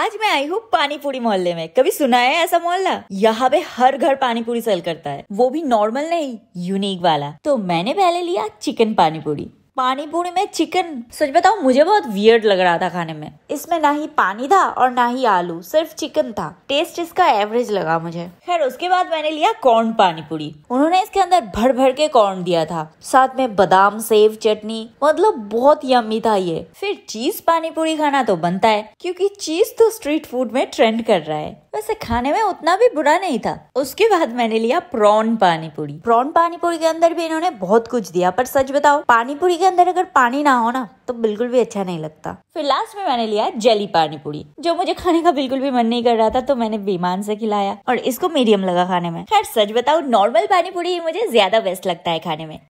आज मैं आई हूँ पानीपुरी मोहल्ले में कभी सुना है ऐसा मोहल्ला यहाँ पे हर घर पानीपुरी सेल करता है वो भी नॉर्मल नहीं यूनिक वाला तो मैंने पहले लिया चिकन पानीपुरी पानी पूरी में चिकन सच बताओ मुझे बहुत वियर्ड लग रहा था खाने में इसमें ना ही पानी था और ना ही आलू सिर्फ चिकन था टेस्ट इसका एवरेज लगा मुझे खैर उसके बाद मैंने लिया कॉर्न पानी पूरी उन्होंने इसके अंदर भर भर के कॉर्न दिया था साथ में बादाम सेव चटनी मतलब बहुत यमी था ये फिर चीज पानी पूरी खाना तो बनता है क्योंकि चीज तो स्ट्रीट फूड में ट्रेंड कर रहा है वैसे खाने में उतना भी बुरा नहीं था उसके बाद मैंने लिया प्रॉन पानी पूरी प्रॉन पानी पूरी के अंदर भी इन्होंने बहुत कुछ दिया पर सच बताओ पानी पूरी के अंदर अगर पानी ना हो ना तो बिल्कुल भी अच्छा नहीं लगता फिर लास्ट में मैंने लिया जली पानी पूरी जो मुझे खाने का बिल्कुल भी मन नहीं कर रहा था तो मैंने बेमान से खिलाया और इसको मीडियम लगा खाने में खैर सच बताओ नॉर्मल पानी पूरी मुझे ज्यादा बेस्ट लगता है खाने में